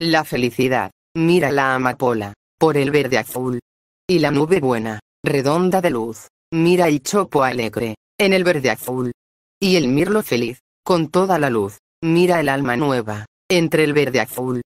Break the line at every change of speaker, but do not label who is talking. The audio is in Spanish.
La felicidad, mira la amapola, por el verde azul. Y la nube buena, redonda de luz, mira el chopo alegre, en el verde azul. Y el mirlo feliz, con toda la luz, mira el alma nueva, entre el verde azul.